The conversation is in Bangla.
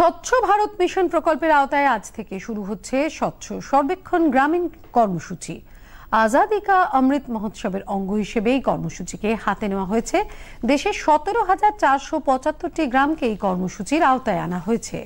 স্বচ্ছ ভারত মিশন প্রকল্পের আওতায় আজ থেকে শুরু হচ্ছে স্বচ্ছ সর্বেক্ষণ গ্রামীণ কর্মসূচি আজাদিকা অমৃত মহোৎসবের অঙ্গ হিসেবে এই কর্মসূচিকে হাতে নেওয়া হয়েছে দেশের সতেরো হাজার চারশো পঁচাত্তরটি গ্রামকে এই কর্মসূচির আওতায় আনা হয়েছে